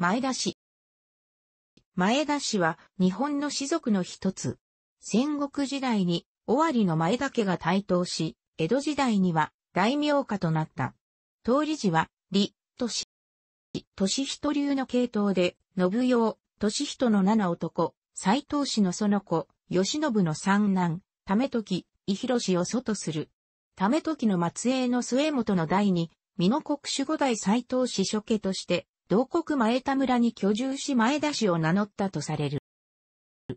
前田氏。前田氏は日本の士族の一つ。戦国時代に尾張の前田家が台頭し、江戸時代には大名家となった。通り時は、李、都市。都市人流の系統で、信用、都市人の七男、斎藤氏のその子、吉信の三男、為時、伊広氏を祖とする。為時の末裔の末元の代に、美濃国守五代斎藤氏諸家として、同国前田村に居住し前田氏を名乗ったとされる。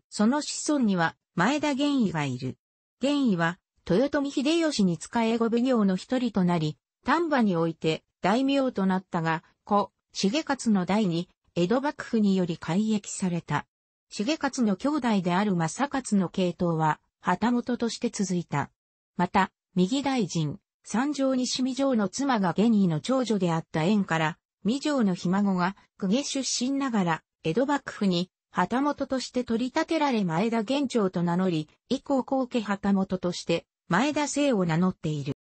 その子孫には前田玄義がいる。玄義は豊臣秀吉に仕え後奉行の一人となり、丹波において大名となったが、故、重勝の代に江戸幕府により改役された。重勝の兄弟である正勝の系統は、旗本として続いた。また、右大臣、三条西見城の妻が玄義の長女であった縁から、未条のひ孫が、公家出身ながら、江戸幕府に、旗本として取り立てられ前田元長と名乗り、以降後家旗本として、前田姓を名乗っている。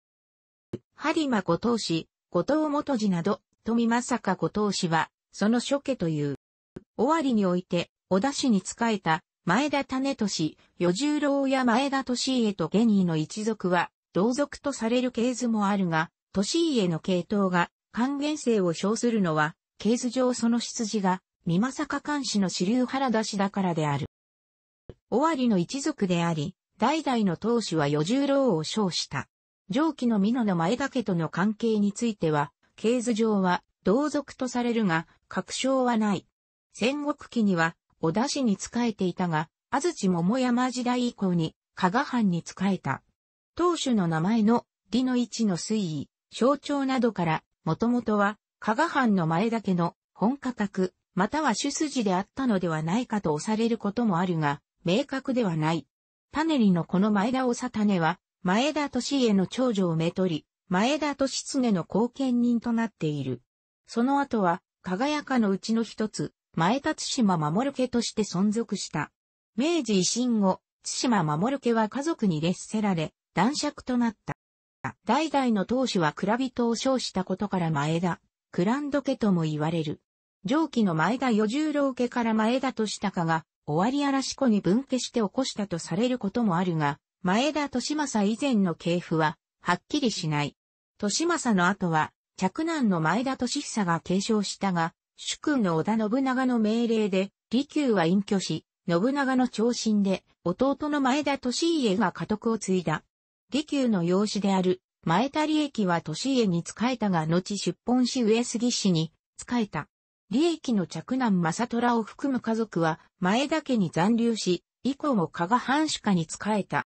播磨後藤氏、後藤元次など、富正か後藤氏は、その諸家という。尾張において、小田氏に仕えた、前田種俊、与十郎や前田利家と下人の一族は、同族とされる系図もあるが、利家の系統が、還元性を称するのは、ケース上その出自が、三政関氏の支流原田氏だからである。尾張の一族であり、代々の当主は与十郎を称した。上記の美濃の前田家との関係については、ー図上は同族とされるが、確証はない。戦国期には、小田氏に仕えていたが、安土桃山時代以降に、加賀藩に仕えた。当主の名前の、李の位置の推移、象徴などから、もともとは、加賀藩の前田家の本家宅、または主筋であったのではないかと押されることもあるが、明確ではない。種里のこの前田長種は、前田利家の長女をめとり、前田利常の後見人となっている。その後は、輝かのうちの一つ、前田津島守家として存続した。明治維新後、津島守家は家族に列せられ、男爵となった。代々の当主は蔵人を称したことから前田、クランド家とも言われる。上記の前田与十郎家から前田としたかが、尾張嵐子に分家して起こしたとされることもあるが、前田利政以前の系譜は、はっきりしない。利政の後は、嫡男の前田利久が継承したが、主君の織田信長の命令で、利休は隠居し、信長の長身で、弟の前田利家が家督を継いだ。利休の養子である、前田利益は利家に仕えたが後出奔し上杉氏に仕えた。利益の嫡男正虎を含む家族は前田家に残留し、以降も加賀藩主家に仕えた。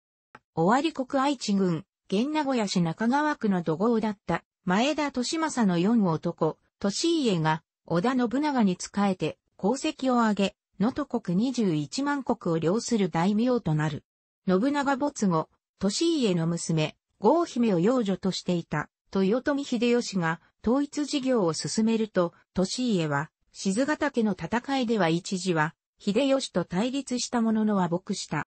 尾張国愛知郡、現名古屋市中川区の土豪だった前田利政の四男、利家が織田信長に仕えて功績を挙げ、能登国21万国を領する大名となる。信長没後、利家の娘、郷姫を養女としていた、豊臣秀吉が統一事業を進めると、利家は、静ヶ岳の戦いでは一時は、秀吉と対立したものの和睦した。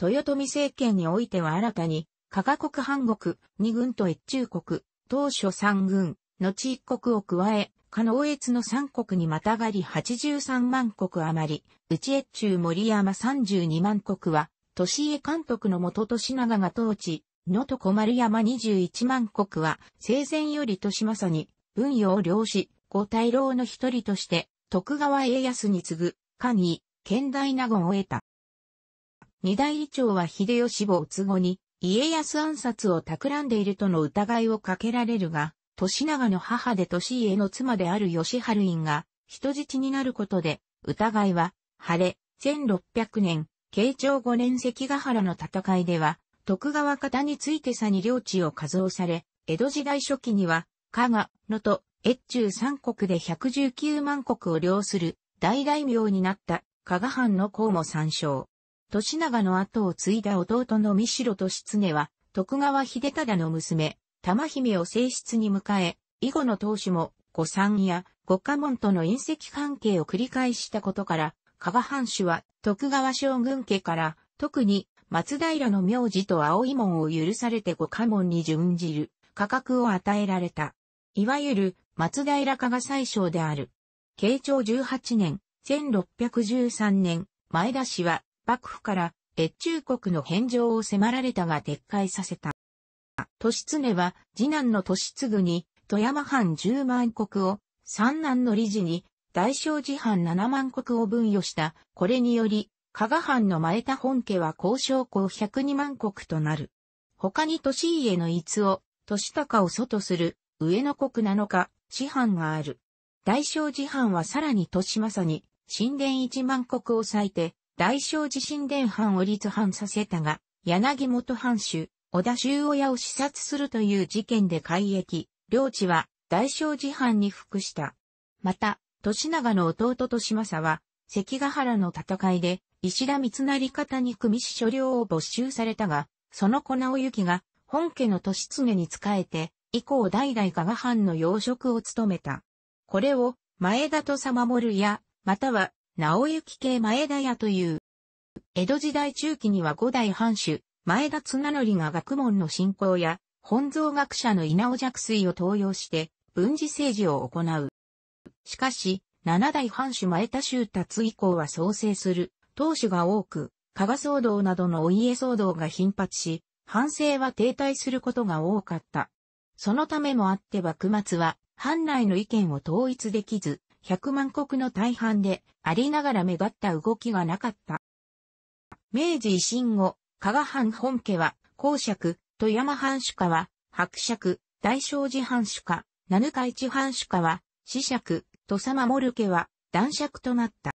豊臣政権においては新たに、加賀国半国、二軍と越中国、当初三軍、後一国を加え、加納越の三国にまたがり83万国余り、内越中森山32万国は、利家監督の元利長が統治、野と小丸山21万国は、生前より利政に、文陽領士、五大老の一人として、徳川家康に次ぐ、官位、県大納言を得た。二代理長は秀吉都後に、家康暗殺を企んでいるとの疑いをかけられるが、利長の母で利家の妻である吉春院が、人質になることで、疑いは、晴れ、1600年、慶長5年関ヶ原の戦いでは、徳川方についてさに領地を加増され、江戸時代初期には、加賀、野と、越中三国で119万国を領する大大名になった加賀藩の公も参照。年長の後を継いだ弟の三城と常は、徳川秀忠の娘、玉姫を正室に迎え、以後の当主も、御三や御家門との隕石関係を繰り返したことから、加賀藩主は徳川将軍家から、特に松平の名字と青い門を許されて五家門に準じる価格を与えられた。いわゆる松平家が最小である。慶長18年、1613年、前田氏は幕府から越中国の返上を迫られたが撤回させた。年常は次男の継次に富山藩十万国を三男の理事に大正寺藩七万国を分与した。これにより、加賀藩の前田本家は交渉校102万国となる。他に利家の逸を、利高を祖とする、上野国七日、市藩がある。大正寺藩はさらに利政に、神殿一万国を割いて、大正寺神殿藩を立藩させたが、柳本藩主、小田周親を視察するという事件で改役、領地は大正寺藩に服した。また、年長の弟と島政は、関ヶ原の戦いで、石田三成方に組し所領を没収されたが、その子直行が、本家の年常に仕えて、以降代々加賀藩の養殖を務めた。これを、前田とさ守るや、または、直行系前田屋という。江戸時代中期には五代藩主、前田綱則が学問の振興や、本蔵学者の稲尾若水を登用して、文字政治を行う。しかし、七代藩主前田周達以降は創生する、当主が多く、加賀騒動などのお家騒動が頻発し、反省は停滞することが多かった。そのためもあって幕末は、藩内の意見を統一できず、百万国の大半でありながら目立った動きがなかった。明治維新後、加賀藩本家は、公爵、富山藩主家は、伯爵、大正寺藩主家、七日市藩主家は、四爵、土佐守家は男爵となった。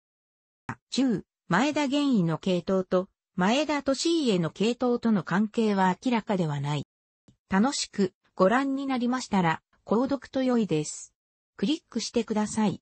中、前田玄医の系統と、前田利家の系統との関係は明らかではない。楽しくご覧になりましたら、購読と良いです。クリックしてください。